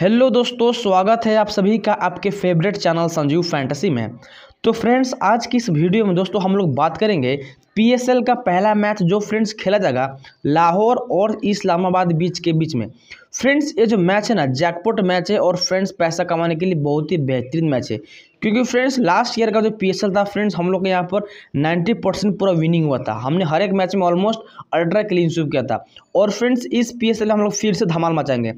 hello दोस्तों स्वागत है आप सभी का आपके फेवरेट चैनल संजीव फैंटेसी में तो फ्रेंड्स आज की इस वीडियो में दोस्तों हम लोग बात करेंगे पीएसएल का पहला मैच जो फ्रेंड्स खेला जाएगा लाहौर और इस्लामाबाद बीच के बीच में फ्रेंड्स ये जो मैच है ना जैकपॉट मैच है और फ्रेंड्स पैसा कमाने के लिए बहुत ही बेहतरीन मैच है क्योंकि फ्रेंड्स लास्ट ईयर का जो पी था फ्रेंड्स हम लोग के यहाँ पर 90 परसेंट पूरा विनिंग हुआ था हमने हर एक मैच में ऑलमोस्ट अल्ट्रा क्लीन स्वीप किया था और फ्रेंड्स इस पी हम लोग फिर से धमाल मचाएंगे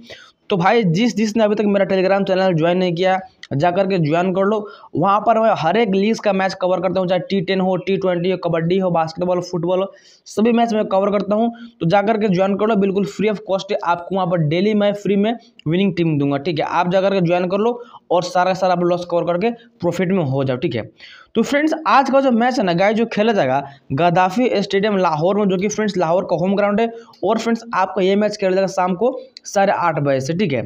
तो भाई जिस जिसने अभी तक मेरा टेलीग्राम चैनल ज्वाइन नहीं किया जा करके ज्वाइन कर लो वहाँ पर मैं हर एक लीग का मैच कवर करता हूँ चाहे टी टेन हो टी ट्वेंटी हो कबड्डी हो बास्केटबॉल फुटबॉल हो सभी मैच मैं कवर करता हूँ तो जा करके ज्वाइन कर लो बिल्कुल फ्री ऑफ कॉस्ट है आपको वहाँ पर डेली मैं फ्री में विनिंग टीम दूंगा ठीक है आप जा करके ज्वाइन कर लो और सारा सारा आप लॉस कवर करके प्रॉफिट में हो जाओ ठीक है तो फ्रेंड्स आज का जो मैच है ना गाय जो खेला जाएगा गदाफी स्टेडियम लाहौर में जो कि फ्रेंड्स लाहौर का होम ग्राउंड है और फ्रेंड्स आपका ये मैच खेला जाएगा शाम को साढ़े आठ बजे से ठीक है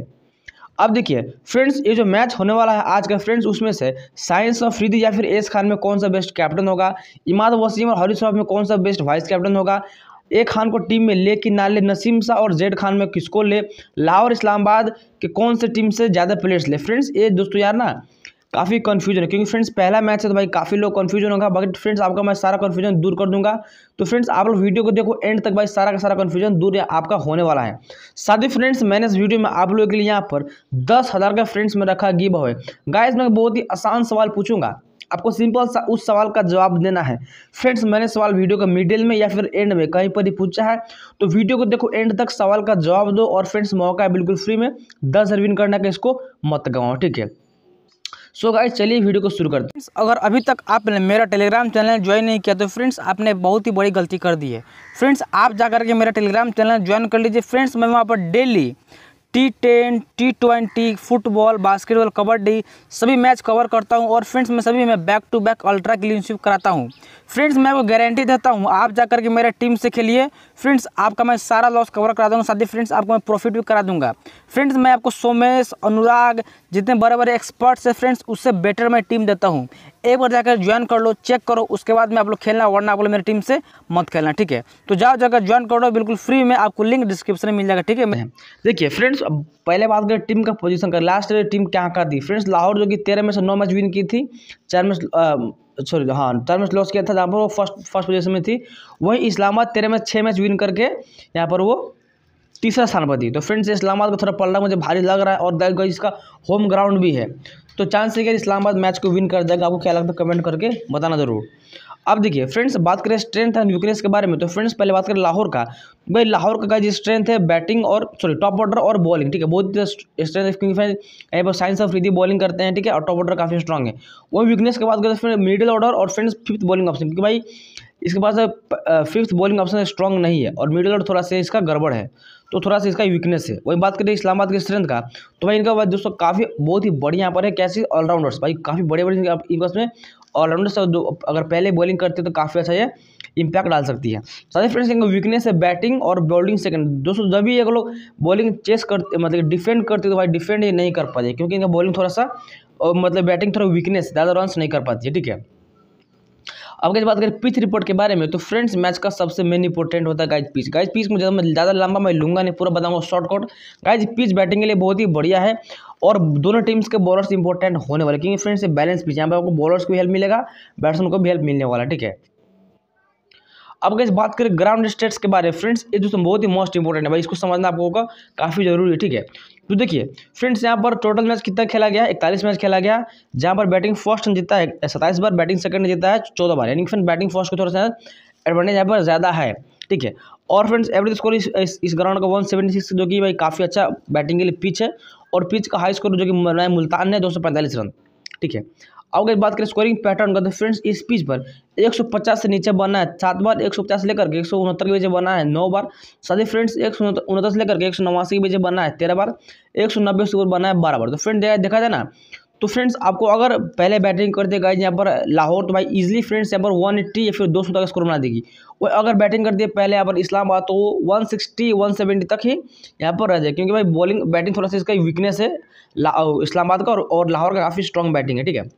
अब देखिए फ्रेंड्स ये जो मैच होने वाला है आज का फ्रेंड्स उसमें से साइंस और फ्रीदी या फिर एस खान में कौन सा बेस्ट कैप्टन होगा इमाद वसीम और हरीश में कौन सा बेस्ट वाइस कैप्टन होगा ए खान को टीम में ले कि ना ले नसीम शाह और जेड खान में किसको ले लाहौर इस्लामाबाद के कौन से टीम से ज़्यादा प्लेयर्स ले फ्रेंड्स ये दोस्तों यार ना काफ़ी कन्फ्यूजन है क्योंकि फ्रेंड्स पहला मैच है तो भाई काफ़ी लोग कन्फ्यूजन होगा बट फ्रेंड्स आपका मैं सारा कन्फ्यूजन दूर कर दूंगा तो फ्रेंड्स आप लोग वीडियो को देखो एंड तक भाई सारा का सारा कन्फ्यूजन दूर आपका होने वाला है साथ ही फ्रेंड्स मैंने इस वीडियो में आप लोगों के लिए यहाँ पर दस हज़ार का फ्रेंड्स में रखा गिव हो गाइज मैं बहुत ही आसान सवाल पूछूंगा आपको सिंपल सा उस सवाल का जवाब देना है फ्रेंड्स मैंने सवाल वीडियो का मिडिल में या फिर एंड में कहीं पर ही पूछा है तो वीडियो को देखो एंड तक सवाल का जवाब दो और फ्रेंड्स मौका है बिल्कुल फ्री में दस हज़ार विन के का इसको मत गवाओ ठीक है सो so चलिए वीडियो को शुरू करते हैं अगर अभी तक आपने मेरा टेलीग्राम चैनल ज्वाइन नहीं किया तो फ्रेंड्स आपने बहुत ही बड़ी गलती कर दी है फ्रेंड्स आप जाकर के मेरा टेलीग्राम चैनल ज्वाइन कर लीजिए फ्रेंड्स मैं वहाँ पर daily T ten T twenty football basketball kabaddi सभी मैच कवर करता हूँ और फ्रेंड्स मैं सभी में बैक टू बैक अल्ट्रा क्लीनशिप कराता हूँ फ्रेंड्स मैं वो गारंटी देता हूँ आप जा करके मेरे टीम से खेलिए फ्रेंड्स आपका मैं सारा लॉस कवर करा दूँगा साथ ही फ्रेंड्स आपको मैं प्रॉफिट भी करा दूँगा फ्रेंड्स मैं आपको सोमेश अनुराग जितने बड़े बड़े एक्सपर्ट्स हैं फ्रेंड्स उससे बेटर मैं टीम देता हूँ एक बार जाकर ज्वाइन कर लो चेक करो उसके बाद में आप लोग खेलना वरना आप लोग मेरी टीम से मत खेलना ठीक है तो जाओ जाकर ज्वाइन लो बिल्कुल फ्री में आपको लिंक डिस्क्रिप्शन में मिल जाएगा ठीक है देखिए फ्रेंड्स फ्रेंड्स अब पहले बात करें टीम का पोजीशन कर लास्ट ईयर टीम क्या कर दी फ्रेंड्स लाहौर जो कि तेरह में से नौ मैच विन की थी चार मैच सॉरी हाँ चार मैच लॉस किया था जहाँ पर वो फर्स्ट फर्स्ट पोजीशन में थी वहीं इस्लामाबाद तेरह में छः मैच विन करके यहाँ पर वो तीसरा स्थान पर थी तो फ्रेंड्स इस्लामाबाद को थोड़ा पलड़ा मुझे भारी लग रहा है और इसका होम ग्राउंड भी है तो चांस है कि इस्लामाबाद मैच को विन कर देगा आपको क्या लगता है कमेंट करके बताना ज़रूर अब देखिए फ्रेंड्स बात करें स्ट्रेंथ एंड वीकनेस के बारे में तो फ्रेंड्स पहले बात करें लाहौर का भाई लाहौर का जो स्ट्रेंथ है बैटिंग और सॉरी टॉप ऑर्डर और बॉलिंग ठीक है बहुत स्ट्रेंथ क्योंकि फ्रेंड यहाँ पर साइंस ऑफ रिदी बॉलिंग करते हैं ठीक है और टॉप ऑर्डर काफ़ी स्ट्रॉग है वही वीकनेस की बात करें फिर मिडिल ऑर्डर और फ्रेंड्स फिफ्थ बॉलिंग ऑप्शन क्योंकि भाई इसके पास फिफ्थ बॉलिंग ऑप्शन स्ट्रॉन्ग नहीं है और मिडिल ऑर्डर थोड़ा सा इसका गड़बड़ है तो थोड़ा सा इसका वीकनेस है वही बात करें इस्लामाबाद के स्ट्रेंथ का तो भाई इनका दोस्तों काफ़ी बहुत ही बढ़िया यहाँ पर है कैसे ऑलराउंडर्स भाई काफ़ी बड़े बड़े इनके पास में ऑलराउंडर से अगर पहले बॉलिंग करते तो काफ़ी अच्छा ये इम्पैक्ट डाल सकती है साथ ही फ्रेंड्स इनका वीकनेस है बैटिंग और बॉलिंग सेकंड दोस्तों जब भी ये लोग बॉलिंग चेस करते मतलब डिफेंड करते तो भाई डिफेंड ये नहीं कर पाते क्योंकि इनका बॉलिंग थोड़ा सा और मतलब बैटिंग थोड़ा वीकनेस ज़्यादा रन नहीं कर पाती है ठीक है अब अगर बात करें पिच रिपोर्ट के बारे में तो फ्रेंड्स मैच का सबसे मेन इंपॉर्टेंट होता है गाइज पिच गाइज पिच में ज़्यादा ज़्यादा लंबा मैं लूंगा नहीं पूरा बताऊंगा शॉर्टकट गाइज पिच बैटिंग के लिए बहुत ही बढ़िया है और दोनों टीम्स के बॉलर्स इंपॉर्टेंट होने वाले क्योंकि फ्रेंड्स बैलेंस पिच यहाँ पर आपको बॉलर्स को भी हेल्प मिलेगा बैट्समैन को भी हेल्प मिलने वाला ठीक है अब अगर बात करें ग्राउंड स्टेट्स के बारे में फ्रेंड्स ये दोस्तों बहुत ही मोस्ट इंपॉर्टेंट है भाई इसको समझना आपको होगा काफ़ी जरूरी है ठीक है तो देखिए फ्रेंड्स यहाँ पर टोटल मैच कितना खेला गया इकतालीस मैच खेला गया जहाँ पर बैटिंग फर्स्ट ने जीता है सत्ताईस बार बैटिंग सेकंड ने जीता है चौदह बार यानी फ्रेंड बैटिंग फर्स्ट को थोड़ा सा एडवांटेज यहाँ पर ज़्यादा है ठीक है और फ्रेंड्स एवरेज स्कोर इस इस, ग्राउंड का वन सेवेंटी सिक्स जो कि भाई काफ़ी अच्छा बैटिंग के लिए पिच है और पिच का हाई स्कोर जो कि मुल्तान है दो सौ पैंतालीस रन ठीक है अब अगर बात करें स्कोरिंग पैटर्न का तो फ्रेंड्स इस पिच पर 150 से नीचे बना है सात बार एक से लेकर के एक के बीच बना है नौ बार साथ फ्रेंड्स एक से लेकर के एक के बीच बना है तेरह बार एक से ऊपर बना है बारह बार तो फ्रेंड देखा जाए ना तो फ्रेंड्स आपको अगर पहले बैटिंग करते गए यहाँ पर लाहौर तो भाई इजीली फ्रेंड्स यहाँ पर वन एट्टी या फिर दो सौ तक स्कोर बना देगी और अगर बैटिंग कर दे पहले यहाँ पर इस्लामाबाद तो वन सिक्सटी वन सेवेंटी तक ही यहाँ पर रह जाए क्योंकि भाई बॉलिंग बैटिंग थोड़ा सा इसका वीकनेस है इस्लामाबाद का और, और लाहौर का काफ़ी स्ट्रॉन्ग बैटिंग है ठीक है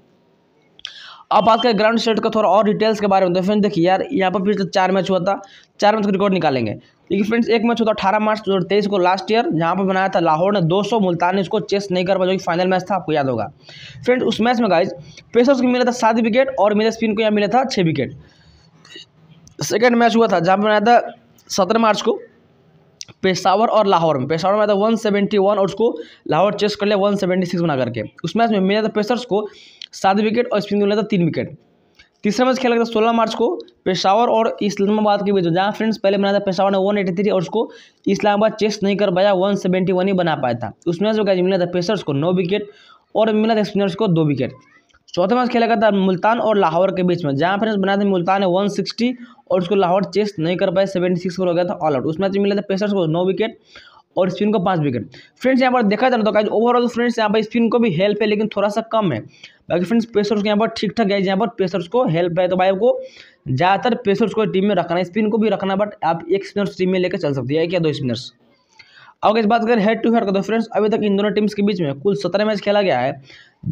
अब बात करें ग्राउंड स्टेट का थोड़ा और डिटेल्स के बारे में तो फ्रेंड्स देखिए यार यहाँ पर पिछले चार मैच हुआ था चार मैच का रिकॉर्ड निकालेंगे लेकिन फ्रेंड्स एक मैच हुआ था अठारह मार्च दो हज़ार तेईस को लास्ट ईयर जहाँ पर बनाया था लाहौर ने 200 मुल्तान उसको चेस नहीं कर पाया जो कि फाइनल मैच था आपको याद होगा फ्रेंड्स उस मैच में गाइज पेसर्स को मिला था सात विकेट और मेरे स्पिन को यहाँ मिला था छः विकेट सेकेंड मैच हुआ था जहाँ पर बनाया था सत्रह मार्च को पेशावर और लाहौर में पेशावर में आया था 171 और उसको लाहौर चेस कर लिया 176 बना करके उस मैच में मिला था पेसर्स को सात विकेट और स्पिन मिला था तीन विकेट तीसरा मैच खेला गया था सोलह मार्च को पेशावर और इस्लामाबाद के बीच जहाँ फ्रेंड्स पहले बनाया था पेशावर ने वन एटी थ्री और उसको इस्लामाबाद चेस नहीं कर पाया वन सेवेंटी वन ही बना पाया था उस मैच में मिला था पेसर्स को नौ विकेट और मिला था स्पिनर्स को दो विकेट चौथा मैच खेला गया था मुल्तान और लाहौर के बीच में जहाँ फ्रेंड्स बनाया था मुल्तान ने वन सिक्सटी और उसको लाहौर चेस नहीं कर पाया सेवेंटी सिक्स पर हो गया था ऑल आउट उस मैच में मिला था पेसर्स को नौ विकेट और स्पिन को पाँच विकेट फ्रेंड्स यहाँ पर देखा जाए तो गाइज ओवरऑल फ्रेंड्स यहाँ पर स्पिन को भी हेल्प है लेकिन थोड़ा सा कम है बाकी फ्रेंड्स पेसर्स को यहाँ पर ठीक ठाक गाइज यहाँ पर पेसर्स को हेल्प है तो भाई आपको ज़्यादातर पेसर्स को टीम में रखना है स्पिन को भी रखना बट आप एक स्पिनर्स टीम में लेकर चल सकती है क्या दो स्पिनर्स अब इस बात करें हेड टू हेड का तो फ्रेंड्स अभी तक इन दोनों टीम्स के बीच में कुल सत्रह मैच खेला गया है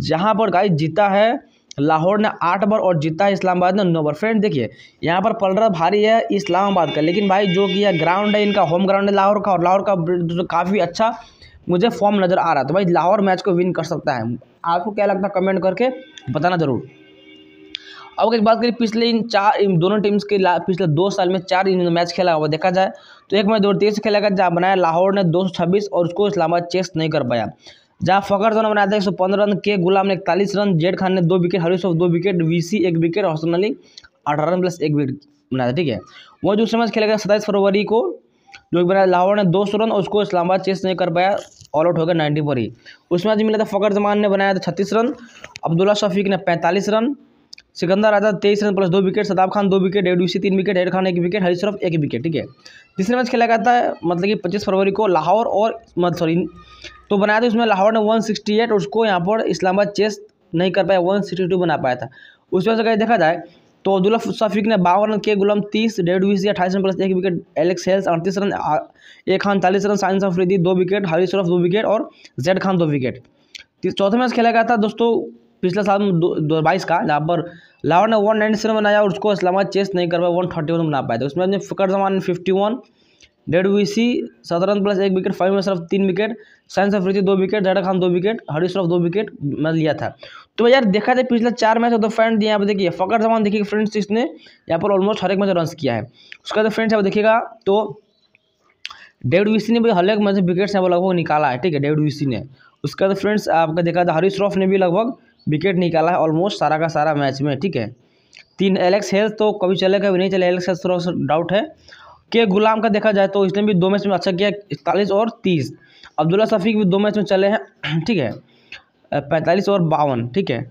जहाँ पर गाइज जीता है लाहौर ने आठ बार और जीता है इस्लामाबाद ने नौ बार फ्रेंड देखिए यहाँ पर पलरा भारी है इस्लामाबाद का लेकिन भाई जो कि यह ग्राउंड है इनका होम ग्राउंड है लाहौर का और लाहौर का तो काफ़ी अच्छा मुझे फॉर्म नज़र आ रहा था तो भाई लाहौर मैच को विन कर सकता है आपको क्या लगता है कमेंट करके बताना ज़रूर अब एक बात करें पिछले इन चार इन दोनों टीम्स के पिछले दो साल में चार इन मैच खेला हुआ देखा जाए तो एक मैच दो से खेला गया जहाँ बनाया लाहौर ने दो और उसको इस्लामाबाद चेस नहीं कर पाया जहां फकर जोन बनाया था एक सौ पंद्रह रन के गुलाम ने इकतालीस रन जेड खान ने दो विकेट हरीश दो विकेट वीसी एक विकेट और हसन अली अठारह रन प्लस एक विकेट बनाया था ठीक है वह जो समय खेला गया सत्ताईस फरवरी को जो बनाया लाहौर ने दो सौ रन उसको इस्लामाबाद चेस नहीं कर पाया ऑल आउट हो गया नाइन्टी पर ही उसमें आज मिला था फकर जमान ने बनाया था छत्तीस रन अब्दुल्ला शफीक ने पैंतालीस रन सिकंदर आजाद तेईस रन प्लस दो विकेट सदाब खान दो विकेट डेड यूसी तीन विकेट हेर खान एक विकेट हरी श्रॉफ एक विकेट ठीक है तीसरे मैच खेला गया था मतलब कि पच्चीस फरवरी को लाहौर और मत सॉरी तो बनाया था उसमें लाहौर ने वन सिक्सटी एट उसको यहाँ पर इस्लामाबाद चेस नहीं कर पाया वन सिक्सटी टू बना पाया था उसमें से कहीं देखा जाए तो अब्दुल्ला शफीक ने बावन रन के गुलाम तीस डेड वीसी अट्ठाईस रन प्लस एक विकेट एलेक्स हेल्स अड़तीस रन ए खान चालीस रन साइंस अफरीदी दो विकेट हरी श्रॉफ दो विकेट और जेड खान दो विकेट चौथा मैच खेला गया था दोस्तों पिछला साल में दो हज़ार बाईस का जहाँ पर लाहौर ने वन नाइन्टी सेवन बनाया और उसको इस्लामा चेस नहीं कर पाया वन थर्टी वन बना पाए थे उसमें फिकर Fakhar Zaman fifty one David Wiese सत्रह रन प्लस एक विकेट फाइव में सिर्फ तीन विकेट साइंस ऑफ रिची दो विकेट जैडा खान दो विकेट हरी रफ दो विकेट मैं लिया था तो यार देखा था पिछले चार मैच तो फ्रेंड यहाँ पर देखिए फ़कर जमान देखिए फ्रेंड्स इसने यहाँ पर ऑलमोस्ट हर एक मैच रन किया है उसका बाद फ्रेंड्स यहाँ देखिएगा तो डेविड विसी ने भी हर एक मैच विकेट्स यहाँ पर लगभग निकाला है ठीक है डेविड विसी ने उसका तो फ्रेंड्स आपका देखा था हरीश श्रॉफ ने भी लगभग विकेट निकाला है ऑलमोस्ट सारा का सारा मैच में ठीक है तीन एलेक्स हेल्थ तो कभी चलेगा कभी नहीं चले एलेक्स हेल्थ थोड़ा डाउट है के गुलाम का देखा जाए तो इसने भी दो मैच में अच्छा किया इकतालीस और तीस अब्दुल्ला शफीक भी दो मैच में चले हैं ठीक है पैंतालीस और बावन ठीक है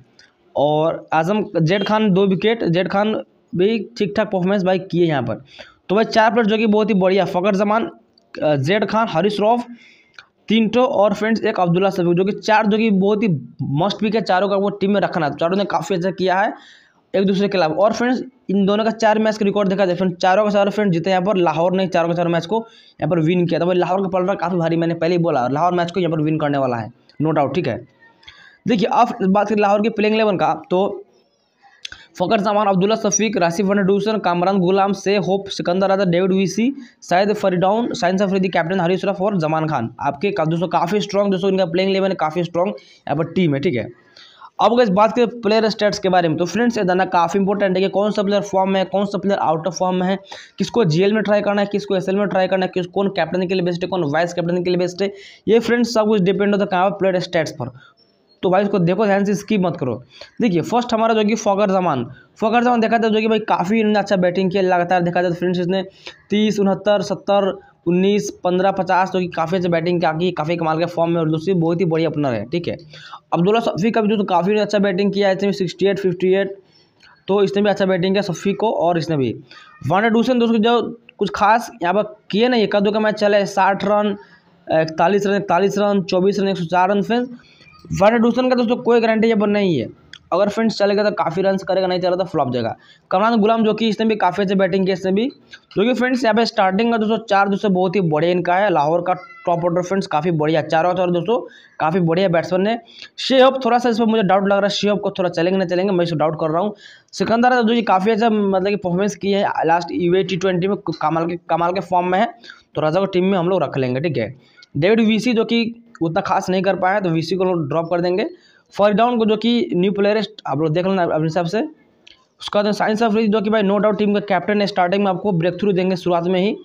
और आजम जेड खान दो विकेट जेड खान भी ठीक ठाक परफॉर्मेंस भाई किए यहाँ पर तो भाई चार प्लेयर जो कि बहुत ही बढ़िया फ़कर जमान जेड खान हरीश रॉफ तीन टो और फ्रेंड्स एक अब्दुल्ला शफीक जो कि चार जो कि बहुत ही मस्ट पिक है चारों का वो टीम में रखना चारों ने काफ़ी अच्छा किया है एक दूसरे के खिलाफ और फ्रेंड्स इन दोनों का चार मैच का रिकॉर्ड देखा जाए फ्रेंड चारों का चारों फ्रेंड जीते यहाँ पर लाहौर ने चारों का चारों मैच को यहाँ पर विन किया था तो भाई लाहौर का पलटा काफ़ी भारी मैंने पहले ही बोला लाहौर मैच को यहाँ पर विन करने वाला है नो डाउट ठीक है देखिए अब बात करें लाहौर के प्लेइंग इलेवन का तो फ़कर सामान अब्दुल्ला सफीक राशिफ फंडूसन कामरान गुलाम से होप सिकंदर आदा डेविड वीसी शायद फरीडाउन साइंस अफरीदी कैप्टन हरी श्रफ और जमान खान आपके का, दोस्तों काफ़ी स्ट्रॉन्ग दोस्तों इनका प्लेइंग इलेवन काफ़ी स्ट्रॉन्ग यहाँ पर टीम है ठीक है अब अगर बात करें प्लेयर स्टेट्स के बारे में तो फ्रेंड्स ये जाना काफ़ी इंपॉर्टेंट है कि कौन सा प्लेयर फॉर्म में है कौन सा प्लेयर आउट ऑफ फॉर्म में है किसको जीएल में ट्राई करना है किसको एसएल में ट्राई करना है किस कौन कैप्टन के लिए बेस्ट है कौन वाइस कैप्टन के लिए बेस्ट है ये फ्रेंड्स सब कुछ डिपेंड होता है कहाँ पर प्लेयर स्टेट्स पर तो भाई इसको देखो ध्यान से स्किप मत करो देखिए फर्स्ट हमारा जो कि फ़ोकर जमान फ़ोकर जमान देखा जाए तो जो कि भाई काफ़ी इन्होंने अच्छा बैटिंग किया लगातार देखा जाए फ्रेंड्स तो इसने तीस उनहत्तर सत्तर उन्नीस पंद्रह पचास जो कि काफ़ी अच्छा बैटिंग किया काफ़ी कमाल के फॉर्म में और दूसरी बहुत ही बढ़िया अपनर है ठीक है अब्दुल्ला सफ़ी का भी जो काफ़ी अच्छा बैटिंग किया है इसमें सिक्सटी एट फिफ्टी एट तो इसने भी अच्छा बैटिंग किया सफ़ी को और इसने भी वांडर डूसन दोस्तों जो कुछ खास यहाँ पर किए नहीं एक दो का मैच चला है साठ रन इकतालीस रन इकतालीस रन चौबीस रन एक सौ चार रन फ्रेंड्स डूसन का दोस्तों कोई गारंटी जब नहीं है अगर फ्रेंड्स चलेगा तो काफ़ी रन करेगा नहीं रहा तो फ्लॉप जाएगा कमरान गुलाम जो कि इसने भी काफ़ी अच्छे बैटिंग की इसने भी जो कि फ्रेंड्स यहाँ पे स्टार्टिंग का दोस्तों चार दोस्तों बहुत ही बढ़िया इनका है लाहौर का टॉप ऑर्डर फ्रेंड्स काफ़ी बढ़िया चारों चारों दोस्तों काफ़ी बढ़िया बैट्समैन है शेहब थोड़ा सा इसमें मुझे डाउट लग रहा है शेहब को थोड़ा चलेंगे नहीं चलेंगे मैं इसको डाउट कर रहा हूँ सिकंदर जो कि काफ़ी अच्छा मतलब कि परफॉर्मेंस की है लास्ट यू टी ट्वेंटी में कमाल के कमाल के फॉर्म में है तो राजा को टीम में हम लोग रख लेंगे ठीक है डेविड वीसी जो कि उतना खास नहीं कर पाए तो वीसी को लोग ड्रॉप कर देंगे फर्स्ट डाउन को जो कि न्यू प्लेयर आप लोग देख लेना अपने हिसाब से उसका बाद तो साइंस अफरीदी जो कि भाई नो डाउट टीम का कैप्टन है स्टार्टिंग में आपको ब्रेक थ्रू देंगे शुरुआत में ही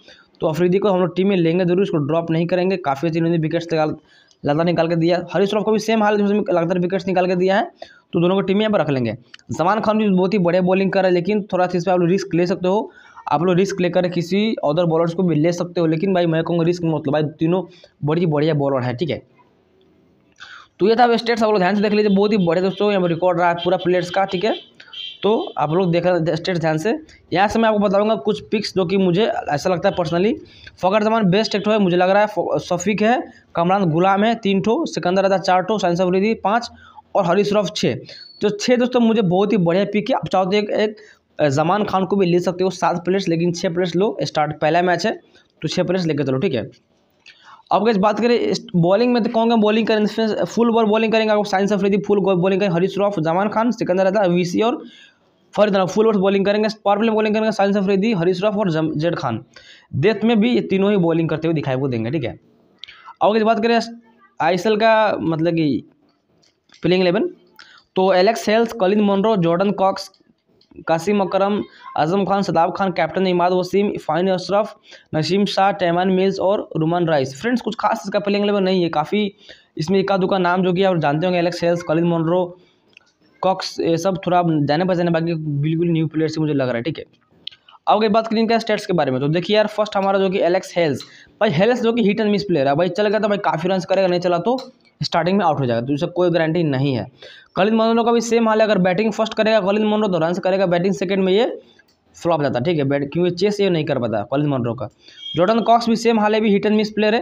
तो अफरीदी को हम लोग टीम में लेंगे जरूर उसको ड्रॉप नहीं करेंगे काफ़ी अच्छी इन्होंने विकेट्स निकाल लगातार निकाल के दिया हरीश श्रॉफ को भी सेम हाल उसमें लगातार विकेट्स निकाल के दिया है तो दोनों को टीम यहाँ पर रख लेंगे जमान खान भी बहुत ही बड़े बॉलिंग कर रहे हैं लेकिन थोड़ा सा इस पर आप लोग रिस्क ले सकते हो आप लोग रिस्क लेकर किसी अदर बॉलर्स को भी ले सकते हो लेकिन भाई मैं कहूँगा रिस्क मतलब भाई तीनों बड़ी बढ़िया बॉलर हैं ठीक है तो ये था स्टेट्स आप लोग ध्यान से देख लीजिए बहुत ही बढ़िया दोस्तों यहाँ पर रिकॉर्ड रहा है पूरा प्लेयर्स का ठीक है तो आप लोग देख स्टेट ध्यान से यहाँ से मैं आपको बताऊंगा कुछ पिक्स जो कि मुझे ऐसा लगता है पर्सनली फ़कर जमान बेस्ट एक्टो है मुझे लग रहा है सफीक है कमरान गुलाम है तीन ठो सिकंदर राजा चार ठो साइंस पाँच और हरीश रफ छः तो छः दोस्तों मुझे बहुत ही बढ़िया पिक है आप चाहते तो एक जमान खान को भी ले सकते हो सात प्लेयर्स लेकिन छः प्लेयर्स लो स्टार्ट पहला मैच है तो छः प्लेयर्स लेकर चलो ठीक है अब अगर बात करें बॉलिंग में तो कौन कौन बॉलिंग करें फुल ओवर बॉलिंग करेंगे आपको साइंस अफरीदी फुल बॉलिंग करेंगे हरीश श्रॉफ जमान खान सिकंदर अदा वीसी और फर्द फुल ओवर बॉलिंग करेंगे पावर प्ले बॉलिंग करेंगे साइंस अफरीदी हरीश श्रॉफ और जेड खान डेथ में भी ये तीनों ही बॉलिंग करते हुए दिखाई को देंगे ठीक है अब अगर बात करें आई का मतलब कि प्लेइंग इलेवन तो Alex Hales Colin Munro Jordan Cox Qasim Akram Azam Khan Shadab Khan captain Imad Wasim इफान अशरफ नसीम शाह टैमान मिल्स और रुमान राइस फ्रेंड्स कुछ खास इसका प्लेइंग एलेवन नहीं है काफ़ी इसमें एक दुका नाम जो कि आप जानते होंगे Alex Hales Colin Munro Cox ये सब थोड़ा जाने पर जाने बाकी बिल्कुल न्यू प्लेयर से मुझे लग रहा है ठीक है अब अगर बात करें इनका स्टेट्स के बारे में तो देखिए यार फर्स्ट हमारा जो कि एलेक्स हेल्स भाई हेल्स जो कि हिट एंड मिस प्लेयर है भाई चल गया तो भाई काफ़ी रन करेगा नहीं चला तो स्टार्टिंग में आउट हो जाएगा तो इससे कोई गारंटी नहीं है कलिन मोनो का भी सेम हाल है अगर बैटिंग फर्स्ट करेगा कलिन मोनो तो रन करेगा बैटिंग सेकेंड में ये फ्लॉप जाता है ठीक है बैट क्योंकि चेस ये नहीं कर पाता कलिन मनरो का जॉर्डन कॉक्स भी सेम हाल है भी हिट एंड मिस प्लेयर है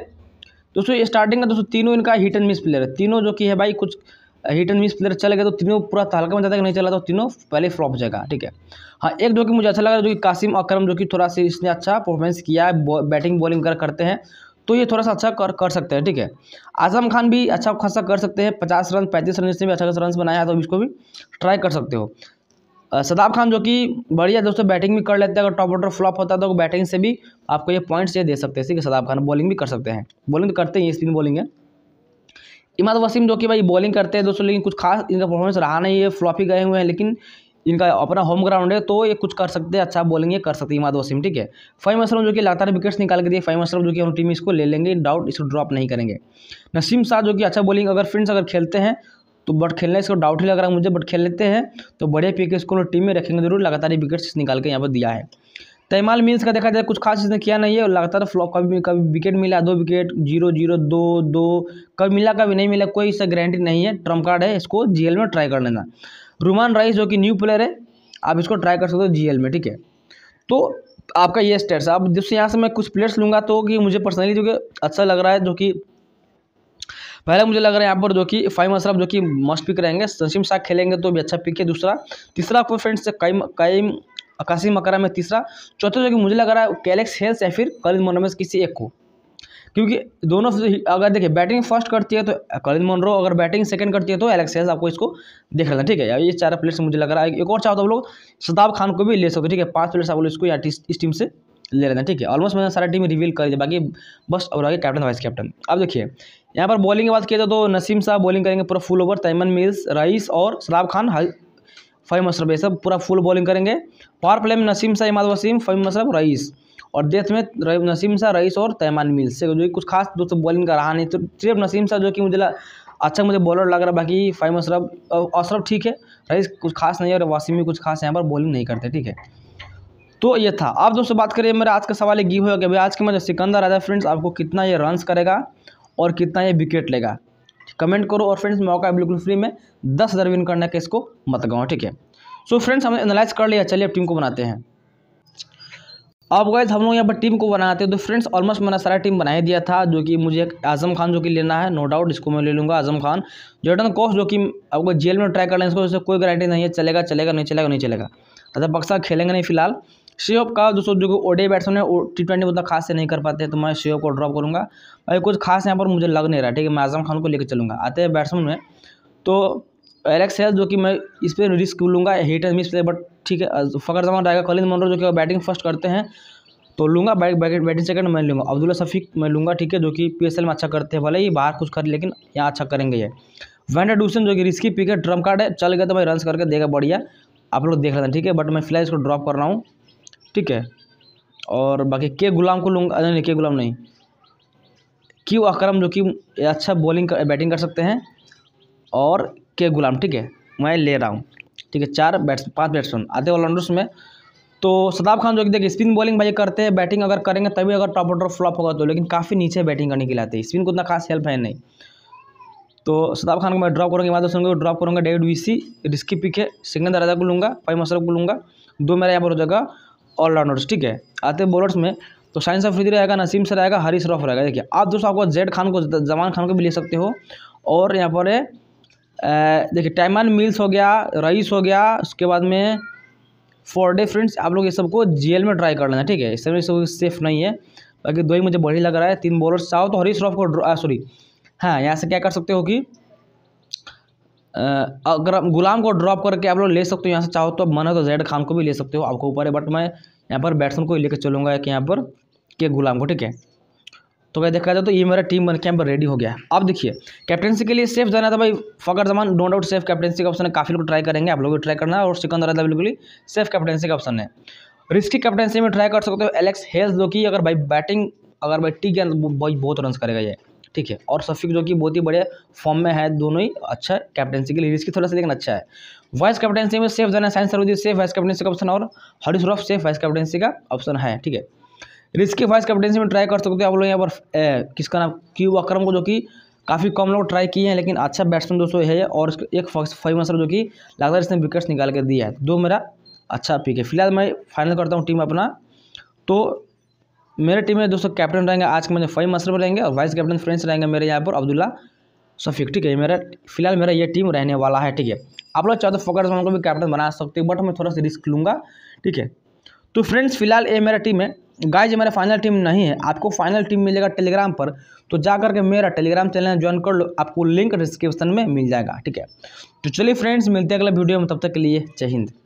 दोस्तों स्टार्टिंग का दोस्तों तीनों इनका हिट एंड मिस प्लेयर है तीनों जो कि है भाई कुछ हिट एंड मिस प्लेयर चले गए तो तीनों पूरा तालका में जाता है कि नहीं चला तो तीनों पहले फ्लॉप जाएगा ठीक है हाँ एक जो कि मुझे अच्छा लगा जो कि कासिम अक्रम जो कि थोड़ा सा इसने अच्छा परफॉर्मेंस किया है बैटिंग बॉलिंग वगैरह करते हैं तो ये थोड़ा सा अच्छा कर कर सकते हैं ठीक है आजम खान भी अच्छा खासा कर सकते हैं पचास रन पैंतीस रन इसने भी अच्छा खासा रन बनाया है तो इसको भी ट्राई कर सकते हो सदाब खान जो कि बढ़िया दोस्तों बैटिंग भी कर लेते हैं अगर टॉप ऑर्डर फ्लॉप होता है तो बैटिंग से भी आपको ये पॉइंट्स ये दे सकते हैं ठीक है सदाब खान बॉलिंग भी कर सकते हैं बॉलिंग तो करते हैं स्पिन बॉलिंग है इमाद वसीम जो कि भाई बॉलिंग करते हैं दोस्तों लेकिन कुछ खास इनका परफॉर्मेंस रहा नहीं है फ्लॉप ही गए हुए हैं लेकिन इनका अपना होम ग्राउंड है तो ये कुछ कर सकते हैं अच्छा बोलेंगे कर सकते हैं इमाद वसीम ठीक है फाइव असलम जो कि लगातार विकेट्स निकाल के दिए फाइव असलम जो कि हम टीम इसको ले लेंगे डाउट इसको ड्रॉप नहीं करेंगे नसीम शाह जो कि अच्छा बोलिंग अगर फ्रेंड्स अगर खेलते हैं तो बट खेलना इसको डाउट ही लग रहा है मुझे बट खेल लेते हैं तो बढ़िया के इसको टीम में रखेंगे जरूर लगातार विकेट्स निकाल के यहाँ पर दिया है तैमाल मीन्स का देखा जाए कुछ खास इसने किया नहीं है और लगातार फ्लॉप कभी कभी विकेट मिला दो विकेट जीरो जीरो दो दो कभी मिला कभी नहीं मिला कोई इससे गारंटी नहीं है ट्रम्प कार्ड है इसको जेल में ट्राई कर लेना रुमान राइस जो कि न्यू प्लेयर है आप इसको ट्राई कर सकते हो जी में ठीक है तो आपका ये स्टेट्स अब जब से यहाँ से मैं कुछ प्लेयर्स लूँगा तो कि मुझे पर्सनली जो कि अच्छा लग रहा है जो कि पहला मुझे लग रहा है यहाँ पर जो कि फाइम अशरफ जो कि मस्ट पिक रहेंगे सशिम शाह खेलेंगे तो भी अच्छा पिक है दूसरा तीसरा आपको फ्रेंड्स कई कई कासिम अकरा में तीसरा चौथा जो कि मुझे लग रहा है कैलेक्स हेल्स या फिर कलिन मोनमेस किसी एक को क्योंकि दोनों अगर देखिए बैटिंग फर्स्ट करती है तो कलिन मोनरो अगर बैटिंग सेकंड करती है तो एलेक्स आपको इसको देख लेना ठीक है ये चार प्लेयर्स मुझे लग रहा है एक और चाहो तो आप लोग शताब खान को भी ले सकते हो ठीक है पाँच प्लेयर्स आप लोग इसको या इस टीम से ले लेना ठीक है ऑलमोस्ट मैंने सारा टीम रिवील कर दिया बाकी बस और आगे कैप्टन वाइस कैप्टन अब देखिए यहाँ पर बॉलिंग की बात किया जाए तो नसीम साहब बॉलिंग करेंगे पूरा full over Tymal Mills Raees और शराब खान फहीम अशरफ ये सब पूरा फुल बॉलिंग करेंगे पावर प्ले में नसीम शाह इमाद वसीम फहीम अशरफ रईस और डेथ में नसीम शाह रईस और तैमान मिल से जो कि कुछ खास दोस्तों बॉलिंग का रहा नहीं तो सिर्फ नसीम शाह जो कि मुझे अच्छा मुझे बॉलर लग रहा है बाकी फाइम अशरफ अशरफ ठीक है रईस कुछ खास नहीं है और वासिम भी कुछ खास यहाँ पर बॉलिंग नहीं करते ठीक है तो ये था आप दोस्तों बात करिए मेरा आज का सवाल ये गिव होगा कि भाई आज के मैं सिकंदर राजा फ्रेंड्स आपको कितना ये रन्स करेगा और कितना ये विकेट लेगा कमेंट करो और फ्रेंड्स मौका है बिल्कुल फ्री में दस हज़ार विन करने का इसको मत गाँव ठीक है सो फ्रेंड्स हमने एनालाइज कर लिया चलिए अब टीम को बनाते हैं अब गए हम लोग यहाँ पर टीम को बनाते हैं तो फ्रेंड्स ऑलमोस्ट मैंने सारा टीम बनाई दिया था जो कि मुझे आजम खान जो कि लेना है नो डाउट इसको मैं ले लूँगा आजम खान जॉर्डन कॉस जो कि आपको जेल में ट्राई कर लें इसको जैसे कोई गारंटी नहीं है चलेगा चलेगा नहीं चलेगा नहीं चलेगा अच्छा बक्सा खेलेंगे नहीं फिलहाल शेब का दोस्तों जो ओडे बैट्समैन है टी ट्वेंटी उतना खास से नहीं कर पाते तो मैं शेब को ड्रॉप करूँगा भाई कुछ खास यहाँ पर मुझे लग नहीं रहा ठीक है मैं आजम खान को लेकर चलूँगा आते हैं बैट्समैन में तो एलेक्स है जो कि मैं इस पर रिस्क लूँगा हिट एंड मिस पे बट ठीक है फ़खर जमान रहेगा कलिन मनरो जो कि बैटिंग फर्स्ट करते हैं तो लूँगा बैटिंग सेकंड मैं लूँगा अब्दुल्ला सफ़ीक मैं लूँगा ठीक है जो कि पी में अच्छा करते हैं भले ही बाहर कुछ कर लेकिन यहाँ अच्छा करेंगे ये वेंडर डूसन जो कि रिस्की पिक है ट्रम्प कार्ड है चल गया तो भाई रन करके देगा बढ़िया आप लोग देख लेते हैं ठीक है बट मैं फ्लैश को ड्रॉप कर रहा हूँ ठीक है और बाकी के गुलाम को लूँगा नहीं नहीं के गुलाम नहीं क्यू अक्रम जो कि अच्छा बॉलिंग कर बैटिंग कर सकते हैं और के गुलाम ठीक है मैं ले रहा हूँ ठीक है चार बैट्स पाँच बैट्समैन आते ऑलराउंडर्स में तो शताब खान जो कि देखिए स्पिन बॉलिंग भाई करते हैं बैटिंग अगर करेंगे तभी अगर टॉप ऑर्डर फ्लॉप होगा तो लेकिन काफ़ी नीचे बैटिंग करने के लिए आते हैं स्पिन को उतना खास हेल्प है नहीं तो शताब खान को मैं ड्रॉप करूँगी माधव सिंह को ड्रॉप करूँगा डेविड सी रिस्की पिक है सिकंदर राजा को लूँगा फाइव मशरफ को लूँगा दो मेरा यहाँ पर हो जाएगा ऑलराउंडर्स ठीक है आते बॉलर्स में तो साइंस ऑफ फ्री रहेगा नसीम से रहेगा हरीश रॉफ रहेगा देखिए आप दोस्तों आपको जेड खान को जमान खान को भी ले सकते हो और यहाँ पर है देखिए टाइमन मिल्स हो गया रईस हो गया उसके बाद में फोर डे फ्रेंड्स आप लोग ये सबको जेल में ट्राई कर लेना ठीक है इस समय सब सेफ नहीं है बाकी दो ही मुझे बढ़िया लग रहा है तीन बॉलर चाहो तो हरीश रॉफ को सॉरी हाँ यहाँ से क्या कर सकते हो कि अगर गुलाम को ड्रॉप करके आप लोग ले सकते हो यहाँ से चाहो तो मन है तो जैड खान को भी ले सकते हो आपको ऊपर है बट मैं यहाँ पर बैट्समैन को लेकर चलूँगा कि यहाँ पर के गुलाम को ठीक है तो क्या देखा जाए तो ये मेरा टीम बन के यहाँ पर रेडी हो गया अब देखिए कैप्टनसी के लिए सेफ जाना था भाई Fakhar Zaman no doubt safe captaincy का ऑप्शन है काफ़ी लोग ट्राई करेंगे आप लोग भी ट्राई करना और सिकंदर राजा बिल्कुल सेफ कैप्टनसी का ऑप्शन है रिस्की कैप्टनसी में ट्राई कर सकते हो एलेक्स हेल्स जो कि अगर भाई बैटिंग अगर भाई टी गया भाई बहुत रन करेगा ये ठीक है और सफिक जो कि बहुत ही बड़े फॉर्म में है दोनों ही अच्छा कैप्टनसी के लिए रिस्की थोड़ा सा लेकिन अच्छा है वाइस कैप्टनसी में सेफ जाना साइंस सर्वजी सेफ वाइस कैप्टनसी का ऑप्शन और Haris Rauf safe vice captaincy का ऑप्शन है ठीक है रिस्की वाइस कैप्टनसी में ट्राई कर सकते हो आप लोग यहाँ पर किसका नाम क्यू अक्रम को जो कि काफ़ी कम लोग ट्राई किए हैं लेकिन अच्छा बैट्समैन दोस्तों है और एक फई मसर जो कि लगातार इसने विकेट्स निकाल के दिया है दो मेरा अच्छा पिक है फिलहाल मैं फाइनल करता हूँ टीम अपना तो मेरे टीम में दोस्तों कैप्टन रहेंगे आज के मैंने फाइव मसरफ रहेंगे और वाइस कैप्टन फ्रेंड्स रहेंगे मेरे यहाँ पर अब्दुल्ला सफीक ठीक है मेरा फिलहाल मेरा ये टीम रहने वाला है ठीक है आप लोग चाहते तो फोकर को भी कैप्टन बना सकते हो बट मैं थोड़ा सा रिस्क लूँगा ठीक है तो फ्रेंड्स फिलहाल ये मेरा टीम है गाइज मेरा फाइनल टीम नहीं है आपको फाइनल टीम मिलेगा टेलीग्राम पर तो जा करके मेरा टेलीग्राम चैनल ज्वाइन कर लो आपको लिंक डिस्क्रिप्शन में मिल जाएगा ठीक है तो चलिए फ्रेंड्स मिलते हैं अगले वीडियो में तब तक के लिए जय हिंद